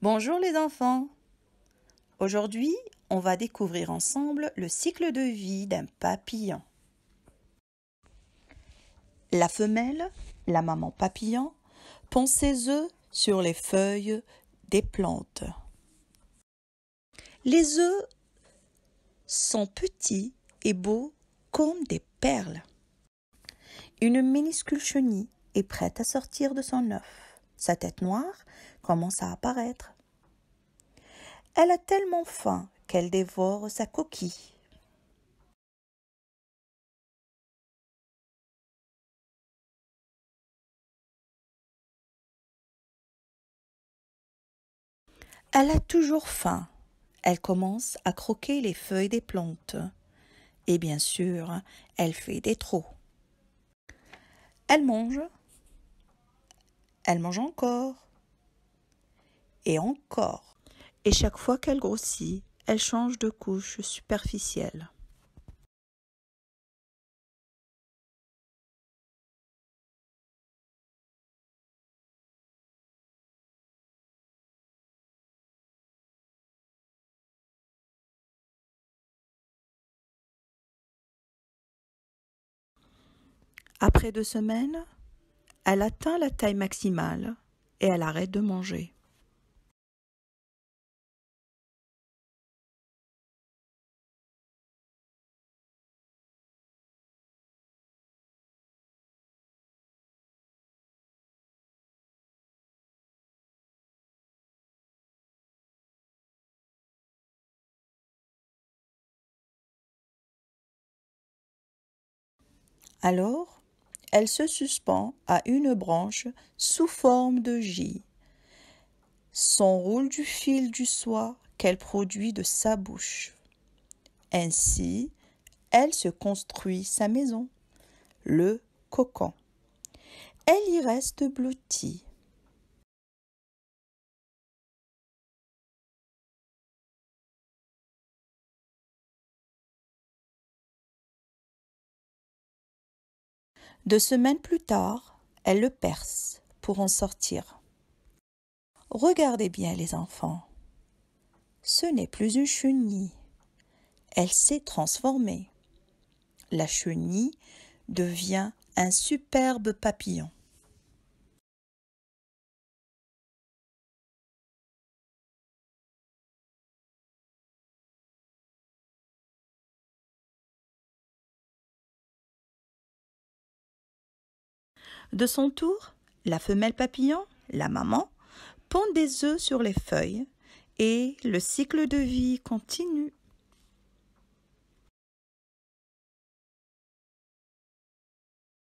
Bonjour les enfants. Aujourd'hui, on va découvrir ensemble le cycle de vie d'un papillon. La femelle, la maman papillon, pond ses œufs sur les feuilles des plantes. Les œufs sont petits et beaux comme des perles. Une minuscule chenille est prête à sortir de son œuf. Sa tête noire commence à apparaître. Elle a tellement faim qu'elle dévore sa coquille. Elle a toujours faim. Elle commence à croquer les feuilles des plantes. Et bien sûr, elle fait des trous. Elle mange elle mange encore. Et encore. Et chaque fois qu'elle grossit, elle change de couche superficielle. Après deux semaines, elle atteint la taille maximale et elle arrête de manger. Alors, elle se suspend à une branche sous forme de J, roule du fil du soie qu'elle produit de sa bouche. Ainsi, elle se construit sa maison, le cocon. Elle y reste blottie, Deux semaines plus tard, elle le perce pour en sortir. Regardez bien les enfants. Ce n'est plus une chenille. Elle s'est transformée. La chenille devient un superbe papillon. De son tour, la femelle papillon, la maman, pond des œufs sur les feuilles et le cycle de vie continue.